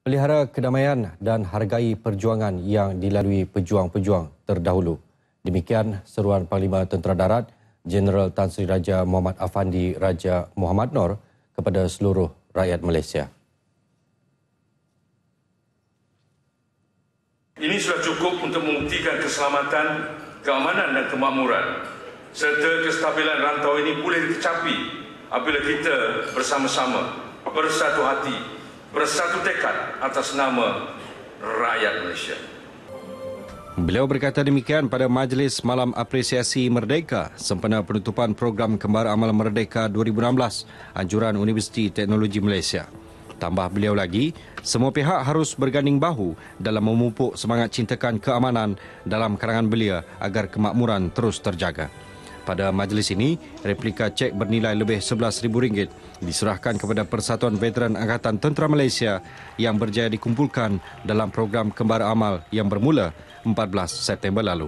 Pelihara kedamaian dan hargai perjuangan yang dilalui pejuang-pejuang terdahulu. Demikian seruan Panglima Tentera Darat, Jeneral Tan Sri Raja Muhammad Afandi Raja Muhammad Nor kepada seluruh rakyat Malaysia. Ini sudah cukup untuk membuktikan keselamatan, keamanan dan kemakmuran serta kestabilan rantau ini boleh dicapai apabila kita bersama-sama bersatu hati bersatu tekad atas nama rakyat Malaysia. Beliau berkata demikian pada Majlis Malam Apresiasi Merdeka sempena penutupan program Kembar Amal Merdeka 2016 Anjuran Universiti Teknologi Malaysia. Tambah beliau lagi, semua pihak harus berganding bahu dalam memupuk semangat cintakan keamanan dalam karangan belia agar kemakmuran terus terjaga. Pada majlis ini, replika cek bernilai lebih rm ringgit diserahkan kepada Persatuan Veteran Angkatan Tentera Malaysia yang berjaya dikumpulkan dalam program kembar amal yang bermula 14 September lalu.